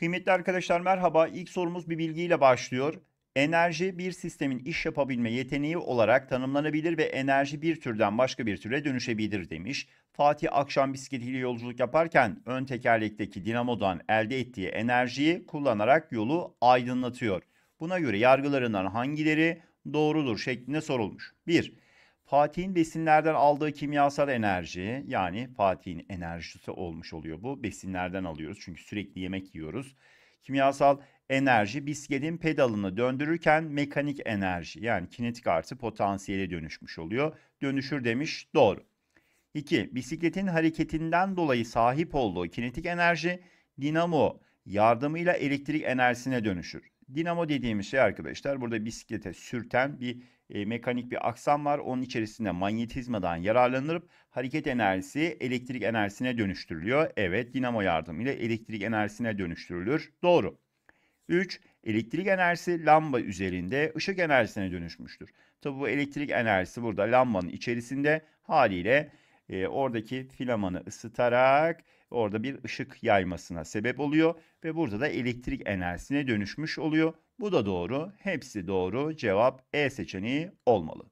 Kıymetli arkadaşlar merhaba. İlk sorumuz bir bilgiyle başlıyor. Enerji bir sistemin iş yapabilme yeteneği olarak tanımlanabilir ve enerji bir türden başka bir türe dönüşebilir demiş. Fatih akşam bisikletiyle yolculuk yaparken ön tekerlekteki dinamodan elde ettiği enerjiyi kullanarak yolu aydınlatıyor. Buna göre yargılarından hangileri doğrudur şeklinde sorulmuş. 1. Fatih'in besinlerden aldığı kimyasal enerji yani Fatih'in enerjisi olmuş oluyor bu. Besinlerden alıyoruz çünkü sürekli yemek yiyoruz. Kimyasal enerji bisikletin pedalını döndürürken mekanik enerji yani kinetik artı potansiyele dönüşmüş oluyor. Dönüşür demiş doğru. 2. Bisikletin hareketinden dolayı sahip olduğu kinetik enerji dinamo yardımıyla elektrik enerjisine dönüşür. Dinamo dediğimiz şey arkadaşlar burada bisiklete sürten bir e, mekanik bir aksam var. Onun içerisinde manyetizmadan yararlanılıp hareket enerjisi elektrik enerjisine dönüştürülüyor. Evet dinamo yardımıyla elektrik enerjisine dönüştürülür. Doğru. 3. Elektrik enerjisi lamba üzerinde ışık enerjisine dönüşmüştür. Tabi bu elektrik enerjisi burada lambanın içerisinde haliyle e, oradaki filamanı ısıtarak orada bir ışık yaymasına sebep oluyor ve burada da elektrik enerjisine dönüşmüş oluyor. Bu da doğru. Hepsi doğru. Cevap E seçeneği olmalı.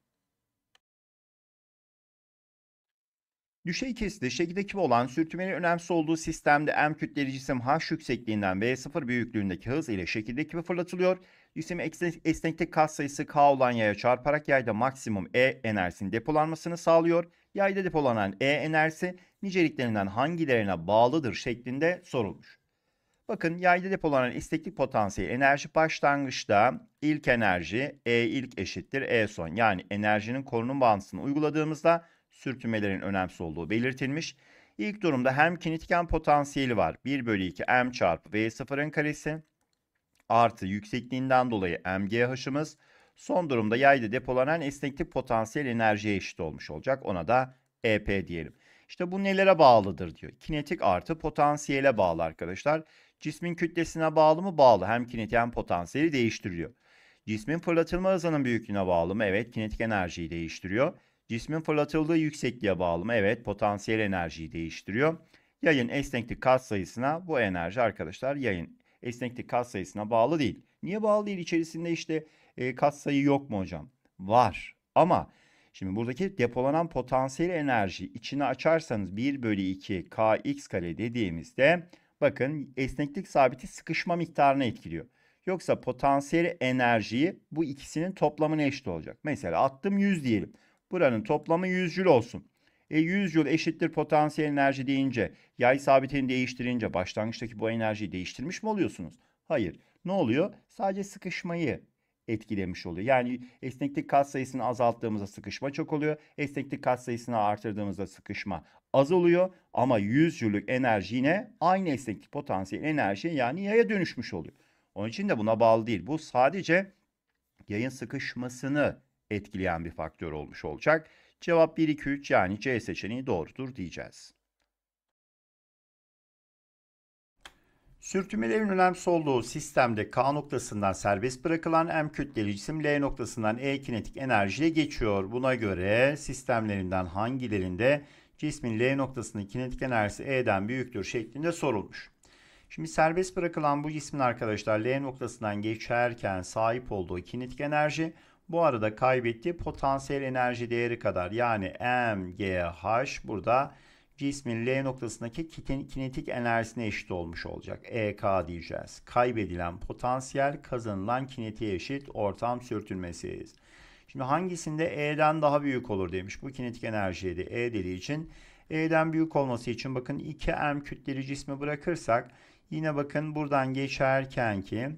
Düşey kesiti şekildeki olan sürtünmenin önemsiz olduğu sistemde M kütleli cisim H yüksekliğinden V0 büyüklüğündeki hız ile şekildeki gibi fırlatılıyor. Cisim esneklik kas sayısı K olan yaya çarparak yayda maksimum E enerjisinin depolanmasını sağlıyor. Yayda depolanan E enerjisi niceliklerinden hangilerine bağlıdır şeklinde sorulmuş. Bakın yayda depolanan isteklik potansiyeli enerji başlangıçta ilk enerji E ilk eşittir E son. Yani enerjinin korunum bağıntısını uyguladığımızda sürtünmelerin önemsiz olduğu belirtilmiş. İlk durumda hem kinetik potansiyeli var. 1 bölü 2 M çarpı V sıfırın karesi artı yüksekliğinden dolayı MG haşımız son durumda yayda depolanan esneklik potansiyel enerjiye eşit olmuş olacak. Ona da EP diyelim. İşte bu nelere bağlıdır diyor. Kinetik artı potansiyele bağlı arkadaşlar. Cismin kütlesine bağlı mı? Bağlı. Hem kinetik hem potansiyeli değiştiriyor. Cismin fırlatılma hızının büyüklüğüne bağlı mı? Evet, kinetik enerjiyi değiştiriyor. Cismin fırlatıldığı yüksekliğe bağlı mı? Evet, potansiyel enerjiyi değiştiriyor. Yayın esneklik kat sayısına bu enerji arkadaşlar yayın esneklik kat sayısına bağlı değil. Niye bağlı değil? İçerisinde işte e, kat sayı yok mu hocam? Var ama şimdi buradaki depolanan potansiyel enerji içine açarsanız 1 bölü 2 kx kare dediğimizde bakın esneklik sabiti sıkışma miktarını etkiliyor. Yoksa potansiyel enerjiyi bu ikisinin toplamına eşit olacak. Mesela attım 100 diyelim. Buranın toplamı 100 jül olsun. E 100 jül eşittir potansiyel enerji deyince, yay sabitini değiştirince başlangıçtaki bu enerjiyi değiştirmiş mi oluyorsunuz? Hayır. Ne oluyor? Sadece sıkışmayı etkilemiş oluyor. Yani esneklik kas sayısını azalttığımızda sıkışma çok oluyor. Esneklik kas sayısını artırdığımızda sıkışma az oluyor. Ama 100 jüllük enerji yine aynı esneklik potansiyel enerji yani yaya dönüşmüş oluyor. Onun için de buna bağlı değil. Bu sadece yayın sıkışmasını etkileyen bir faktör olmuş olacak. Cevap 1, 2, 3 yani C seçeneği doğrudur diyeceğiz. Sürtünmelerin önemsiz olduğu sistemde K noktasından serbest bırakılan M kütleli cisim L noktasından E kinetik enerjiye geçiyor. Buna göre sistemlerinden hangilerinde cismin L noktasının kinetik enerjisi E'den büyüktür şeklinde sorulmuş. Şimdi serbest bırakılan bu cismin arkadaşlar L noktasından geçerken sahip olduğu kinetik enerji bu arada kaybettiği potansiyel enerji değeri kadar yani M g h burada cismin L noktasındaki kinetik enerjisine eşit olmuş olacak. EK diyeceğiz. Kaybedilen potansiyel kazanılan kinetiğe eşit ortam sürtünmesiyiz. Şimdi hangisinde E'den daha büyük olur demiş. Bu kinetik enerjiydi. E dediği için E'den büyük olması için bakın 2M kütleri cisme bırakırsak yine bakın buradan geçerken ki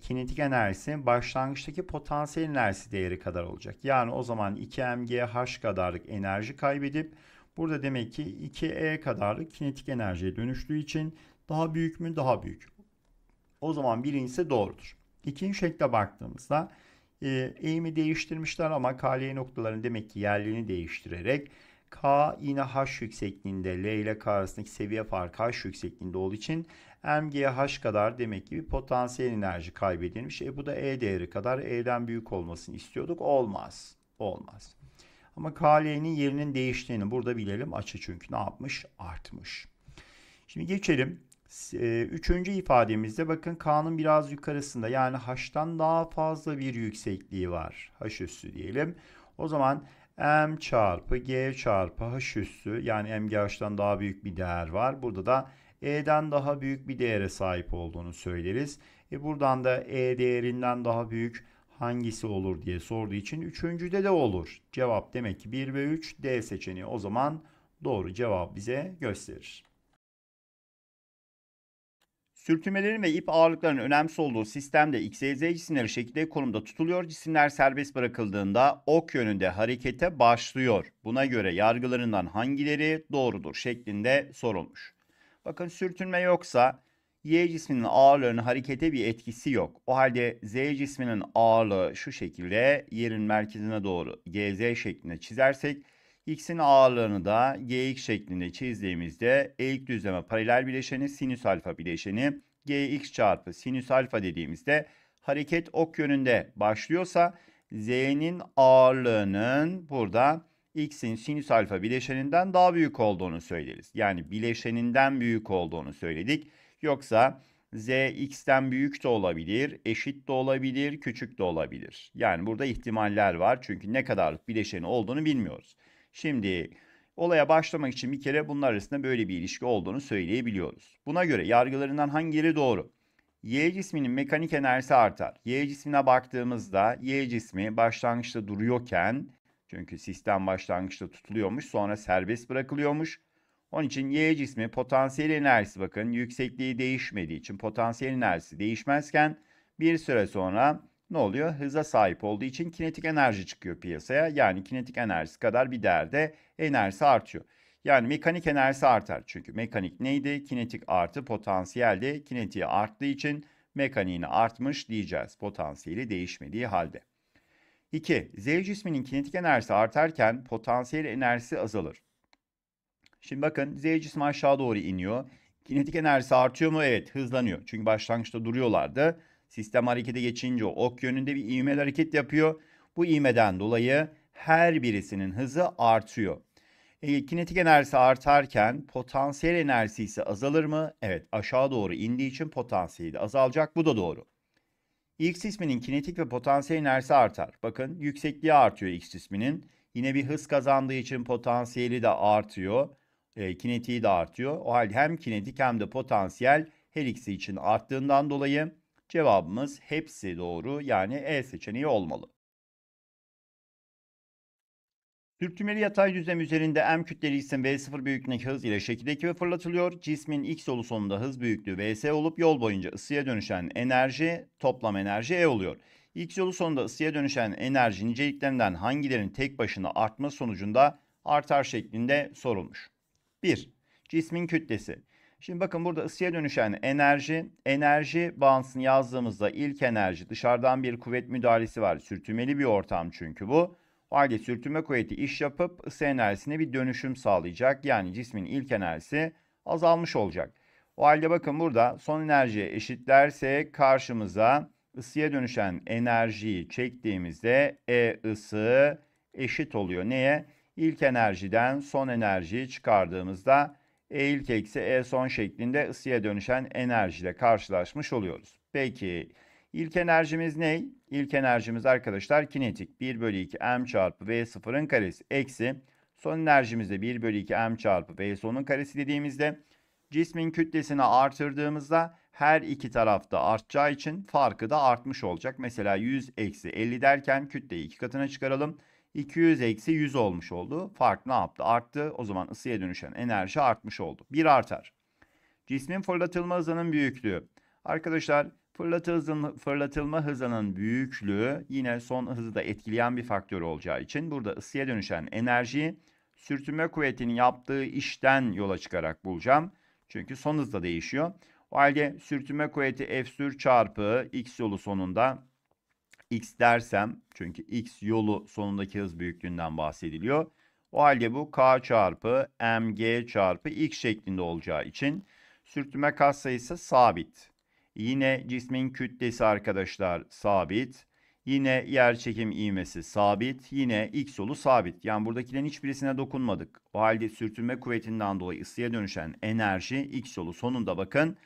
kinetik enerjisi başlangıçtaki potansiyel enerjisi değeri kadar olacak. Yani o zaman 2mgh kadarlık enerji kaybedip Burada demek ki 2E kadarlık kinetik enerjiye dönüştüğü için daha büyük mü? Daha büyük. O zaman birincisi doğrudur. İkinci şekle baktığımızda e, eğimi değiştirmişler ama KL e noktaların demek ki yerlerini değiştirerek K yine H yüksekliğinde L ile K arasındaki seviye farkı H yüksekliğinde olduğu için MGH kadar demek ki bir potansiyel enerji kaybedilmiş. E bu da E değeri kadar E'den büyük olmasını istiyorduk. Olmaz. Olmaz. Ama KL'nin yerinin değiştiğini burada bilelim. Açı çünkü ne yapmış? Artmış. Şimdi geçelim. E, üçüncü ifademizde bakın K'nın biraz yukarısında yani H'tan daha fazla bir yüksekliği var. H üssü diyelim. O zaman M çarpı G çarpı H üssü yani MGH'dan daha büyük bir değer var. Burada da E'den daha büyük bir değere sahip olduğunu söyleriz. E buradan da E değerinden daha büyük hangisi olur diye sorduğu için üçüncüde de olur. Cevap demek ki 1 ve 3 D seçeneği o zaman doğru cevap bize gösterir. Sürtünmelerin ve ip ağırlıklarının önemsiz olduğu sistemde X, Y, Z cisimleri şekilde konumda tutuluyor. Cisimler serbest bırakıldığında ok yönünde harekete başlıyor. Buna göre yargılarından hangileri doğrudur şeklinde sorulmuş. Bakın sürtünme yoksa Y cisminin ağırlığının harekete bir etkisi yok. O halde Z cisminin ağırlığı şu şekilde yerin merkezine doğru GZ şeklinde çizersek X'in ağırlığını da GX şeklinde çizdiğimizde eğik düzleme paralel bileşeni sinüs alfa bileşeni GX çarpı sinüs alfa dediğimizde hareket ok yönünde başlıyorsa Z'nin ağırlığının burada X'in sinüs alfa bileşeninden daha büyük olduğunu söyleriz. Yani bileşeninden büyük olduğunu söyledik. Yoksa z x'ten büyük de olabilir, eşit de olabilir, küçük de olabilir. Yani burada ihtimaller var çünkü ne kadarlık bileşeni olduğunu bilmiyoruz. Şimdi olaya başlamak için bir kere bunlar arasında böyle bir ilişki olduğunu söyleyebiliyoruz. Buna göre yargılarından hangileri doğru? Y cisminin mekanik enerjisi artar. Y cismine baktığımızda Y cismi başlangıçta duruyorken çünkü sistem başlangıçta tutuluyormuş sonra serbest bırakılıyormuş. Onun için Y cismi potansiyel enerjisi bakın yüksekliği değişmediği için potansiyel enerjisi değişmezken bir süre sonra ne oluyor? Hıza sahip olduğu için kinetik enerji çıkıyor piyasaya. Yani kinetik enerjisi kadar bir değerde enerjisi artıyor. Yani mekanik enerjisi artar. Çünkü mekanik neydi? Kinetik artı de Kinetiği arttığı için mekaniğini artmış diyeceğiz. Potansiyeli değişmediği halde. 2. Z cisminin kinetik enerjisi artarken potansiyel enerjisi azalır. Şimdi bakın Z cismi aşağı doğru iniyor. Kinetik enerjisi artıyor mu? Evet hızlanıyor. Çünkü başlangıçta duruyorlardı. Sistem harekete geçince ok yönünde bir ivmeli hareket yapıyor. Bu ivmeden dolayı her birisinin hızı artıyor. E, kinetik enerjisi artarken potansiyel enerjisi ise azalır mı? Evet aşağı doğru indiği için potansiyeli azalacak. Bu da doğru. X isminin kinetik ve potansiyel enerjisi artar. Bakın yüksekliği artıyor X isminin. Yine bir hız kazandığı için potansiyeli de artıyor e, kinetiği de artıyor. O halde hem kinetik hem de potansiyel her ikisi için arttığından dolayı cevabımız hepsi doğru yani E seçeneği olmalı. Sürtünmeli yatay düzlem üzerinde M kütleli cisim V0 büyüklüğündeki hız ile şekildeki ve fırlatılıyor. Cismin X yolu sonunda hız büyüklüğü Vs olup yol boyunca ısıya dönüşen enerji toplam enerji E oluyor. X yolu sonunda ısıya dönüşen enerji niceliklerinden hangilerinin tek başına artma sonucunda artar şeklinde sorulmuş. 1. Cismin kütlesi. Şimdi bakın burada ısıya dönüşen enerji, enerji bağıntısını yazdığımızda ilk enerji dışarıdan bir kuvvet müdahalesi var. Sürtünmeli bir ortam çünkü bu. O halde sürtünme kuvveti iş yapıp ısı enerjisine bir dönüşüm sağlayacak. Yani cismin ilk enerjisi azalmış olacak. O halde bakın burada son enerjiye eşitlerse karşımıza ısıya dönüşen enerjiyi çektiğimizde E ısı eşit oluyor. Neye? İlk enerjiden son enerjiyi çıkardığımızda E ilk eksi E son şeklinde ısıya dönüşen enerjiyle karşılaşmış oluyoruz. Peki ilk enerjimiz ne? İlk enerjimiz arkadaşlar kinetik 1 bölü 2 M çarpı V sıfırın karesi eksi son enerjimizde 1 bölü 2 M çarpı V sonun karesi dediğimizde cismin kütlesini artırdığımızda her iki tarafta artacağı için farkı da artmış olacak. Mesela 100 eksi 50 derken kütleyi iki katına çıkaralım. 200 eksi 100 olmuş oldu. Fark ne yaptı? Arttı. O zaman ısıya dönüşen enerji artmış oldu. 1 artar. Cismin fırlatılma hızının büyüklüğü. Arkadaşlar fırlatı hızın, fırlatılma hızının büyüklüğü yine son hızı da etkileyen bir faktör olacağı için burada ısıya dönüşen enerjiyi sürtünme kuvvetinin yaptığı işten yola çıkarak bulacağım. Çünkü son hız da değişiyor. O halde sürtünme kuvveti F sür çarpı x yolu sonunda x dersem çünkü x yolu sonundaki hız büyüklüğünden bahsediliyor. O halde bu k çarpı mg çarpı x şeklinde olacağı için sürtünme katsayısı sabit. Yine cismin kütlesi arkadaşlar sabit. Yine yer çekim ivmesi sabit. Yine x yolu sabit. Yani buradakilerin hiçbirisine dokunmadık. O halde sürtünme kuvvetinden dolayı ısıya dönüşen enerji x yolu sonunda bakın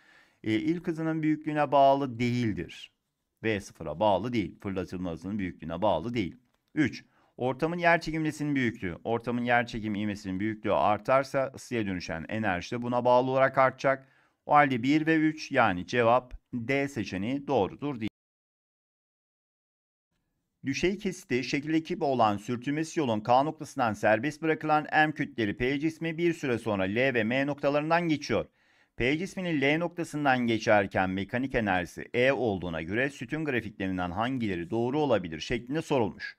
e, ilk hızının büyüklüğüne bağlı değildir v sıfıra bağlı değil. Fırlatılma büyüklüğüne bağlı değil. 3. Ortamın yer çekimlesinin büyüklüğü. Ortamın yer çekim ivmesinin büyüklüğü artarsa ısıya dönüşen enerji de buna bağlı olarak artacak. O halde 1 ve 3 yani cevap D seçeneği doğrudur değil. Düşey kesiti şekil ekibi olan sürtünmesi yolun K noktasından serbest bırakılan M kütleli P cismi bir süre sonra L ve M noktalarından geçiyor. P cisminin L noktasından geçerken mekanik enerjisi E olduğuna göre sütun grafiklerinden hangileri doğru olabilir şeklinde sorulmuş.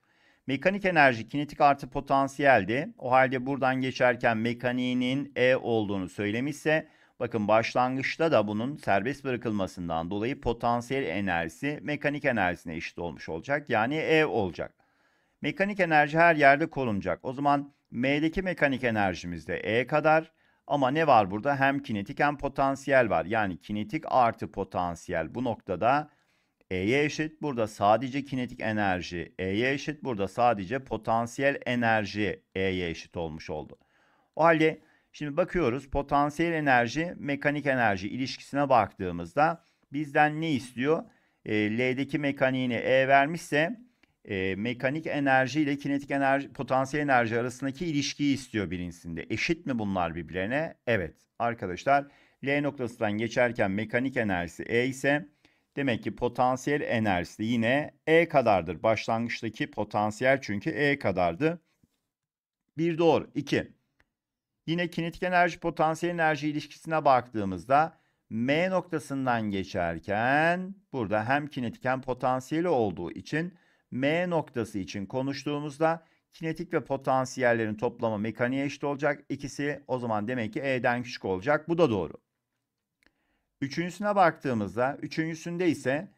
Mekanik enerji kinetik artı potansiyeldi. O halde buradan geçerken mekaniğinin E olduğunu söylemişse bakın başlangıçta da bunun serbest bırakılmasından dolayı potansiyel enerjisi mekanik enerjisine eşit olmuş olacak. Yani E olacak. Mekanik enerji her yerde korunacak. O zaman M'deki mekanik enerjimiz de E kadar ama ne var burada? Hem kinetik hem potansiyel var. Yani kinetik artı potansiyel bu noktada E'ye eşit. Burada sadece kinetik enerji E'ye eşit. Burada sadece potansiyel enerji E'ye eşit olmuş oldu. O halde şimdi bakıyoruz potansiyel enerji mekanik enerji ilişkisine baktığımızda bizden ne istiyor? E, L'deki mekaniğini E vermişse e, mekanik enerji ile kinetik enerji, potansiyel enerji arasındaki ilişkiyi istiyor birincisinde. Eşit mi bunlar birbirlerine? Evet. Arkadaşlar L noktasından geçerken mekanik enerjisi E ise demek ki potansiyel enerjisi yine E kadardır. Başlangıçtaki potansiyel çünkü E kadardı. Bir doğru. İki. Yine kinetik enerji potansiyel enerji ilişkisine baktığımızda M noktasından geçerken burada hem kinetik hem potansiyeli olduğu için M noktası için konuştuğumuzda kinetik ve potansiyellerin toplamı mekaniğe eşit olacak. İkisi o zaman demek ki E'den küçük olacak. Bu da doğru. Üçüncüsüne baktığımızda üçüncüsünde ise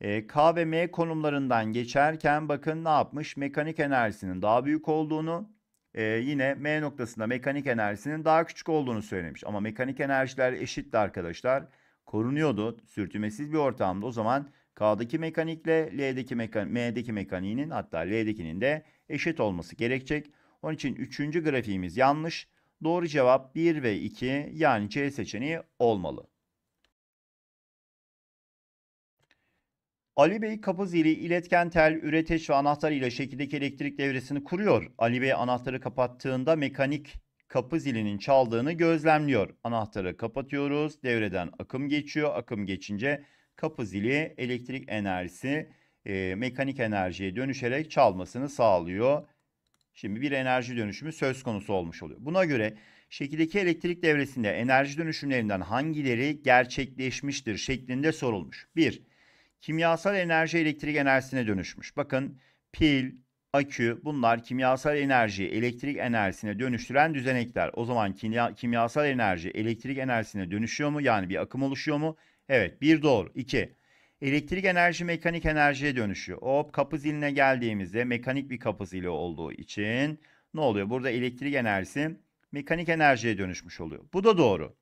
e, K ve M konumlarından geçerken bakın ne yapmış? Mekanik enerjisinin daha büyük olduğunu e, yine M noktasında mekanik enerjisinin daha küçük olduğunu söylemiş. Ama mekanik enerjiler eşitti arkadaşlar. Korunuyordu sürtünmesiz bir ortamda. O zaman K'daki mekanikle L'deki mekan M'deki mekaniğinin hatta L'dekinin de eşit olması gerekecek. Onun için 3. grafiğimiz yanlış. Doğru cevap 1 ve 2 yani C seçeneği olmalı. Ali Bey kapazili iletken tel, üreteç ve anahtar ile şekildeki elektrik devresini kuruyor. Ali Bey anahtarı kapattığında mekanik kapı zilinin çaldığını gözlemliyor. Anahtarı kapatıyoruz. Devreden akım geçiyor. Akım geçince kapı zili elektrik enerjisi e, mekanik enerjiye dönüşerek çalmasını sağlıyor. Şimdi bir enerji dönüşümü söz konusu olmuş oluyor. Buna göre şekildeki elektrik devresinde enerji dönüşümlerinden hangileri gerçekleşmiştir şeklinde sorulmuş. 1. Kimyasal enerji elektrik enerjisine dönüşmüş. Bakın pil, akü bunlar kimyasal enerjiyi elektrik enerjisine dönüştüren düzenekler. O zaman kimya, kimyasal enerji elektrik enerjisine dönüşüyor mu? Yani bir akım oluşuyor mu? Evet bir doğru. İki. Elektrik enerji mekanik enerjiye dönüşüyor. Hop kapı ziline geldiğimizde mekanik bir kapı zili olduğu için ne oluyor? Burada elektrik enerjisi mekanik enerjiye dönüşmüş oluyor. Bu da doğru.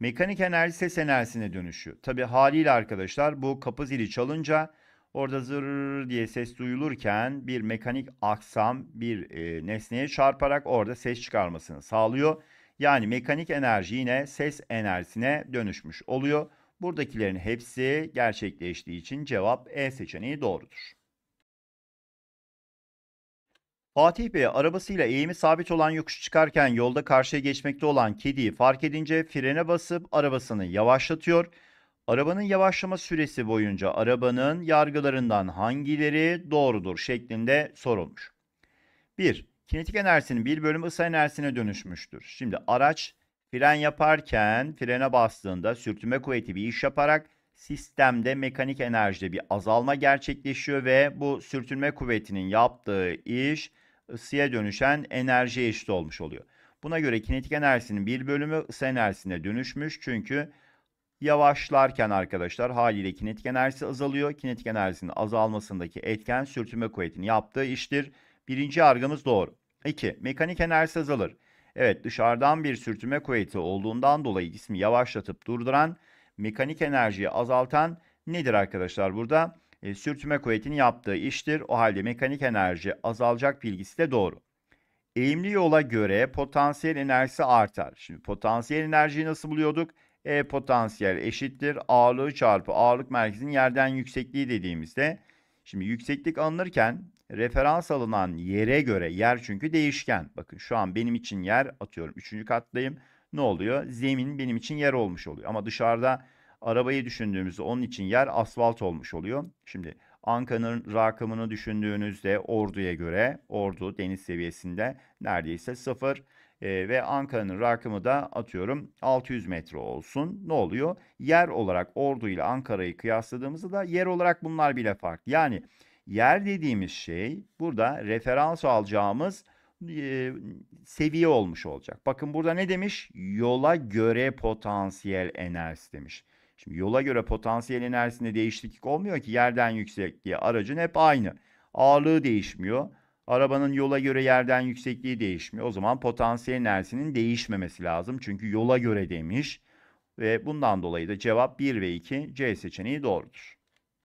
Mekanik enerji ses enerjisine dönüşüyor. Tabi haliyle arkadaşlar bu kapı zili çalınca orada zır diye ses duyulurken bir mekanik aksam bir e, nesneye çarparak orada ses çıkarmasını sağlıyor. Yani mekanik enerji yine ses enerjisine dönüşmüş oluyor. Buradakilerin hepsi gerçekleştiği için cevap E seçeneği doğrudur. Fatih Bey arabasıyla eğimi sabit olan yokuş çıkarken yolda karşıya geçmekte olan kediyi fark edince frene basıp arabasını yavaşlatıyor. Arabanın yavaşlama süresi boyunca arabanın yargılarından hangileri doğrudur şeklinde sorulmuş. 1. Kinetik enerjisinin bir bölümü ısı enerjisine dönüşmüştür. Şimdi araç Fren yaparken frene bastığında sürtünme kuvveti bir iş yaparak sistemde mekanik enerjide bir azalma gerçekleşiyor ve bu sürtünme kuvvetinin yaptığı iş ısıya dönüşen enerjiye eşit olmuş oluyor. Buna göre kinetik enerjisinin bir bölümü ısı enerjisine dönüşmüş çünkü yavaşlarken arkadaşlar haliyle kinetik enerjisi azalıyor. Kinetik enerjisinin azalmasındaki etken sürtünme kuvvetinin yaptığı iştir. Birinci yargımız doğru. 2. Mekanik enerjisi azalır. Evet dışarıdan bir sürtünme kuvveti olduğundan dolayı cismi yavaşlatıp durduran, mekanik enerjiyi azaltan nedir arkadaşlar burada? E, sürtünme kuvvetinin yaptığı iştir. O halde mekanik enerji azalacak bilgisi de doğru. Eğimli yola göre potansiyel enerjisi artar. Şimdi potansiyel enerjiyi nasıl buluyorduk? E potansiyel eşittir ağırlığı çarpı ağırlık merkezinin yerden yüksekliği dediğimizde. Şimdi yükseklik alınırken referans alınan yere göre yer çünkü değişken. Bakın şu an benim için yer atıyorum 3. kattayım. Ne oluyor? Zemin benim için yer olmuş oluyor. Ama dışarıda arabayı düşündüğümüzde onun için yer asfalt olmuş oluyor. Şimdi Ankara'nın rakamını düşündüğünüzde Ordu'ya göre Ordu deniz seviyesinde neredeyse sıfır e, ve Ankara'nın rakımı da atıyorum 600 metre olsun. Ne oluyor? Yer olarak Ordu ile Ankara'yı kıyasladığımızda da yer olarak bunlar bile farklı. Yani Yer dediğimiz şey burada referans alacağımız seviye olmuş olacak. Bakın burada ne demiş? Yola göre potansiyel enerji demiş. Şimdi yola göre potansiyel enerjisinde değişiklik olmuyor ki yerden yüksekliği aracın hep aynı. Ağırlığı değişmiyor. Arabanın yola göre yerden yüksekliği değişmiyor. O zaman potansiyel enerjisinin değişmemesi lazım. Çünkü yola göre demiş. Ve bundan dolayı da cevap 1 ve 2 C seçeneği doğrudur.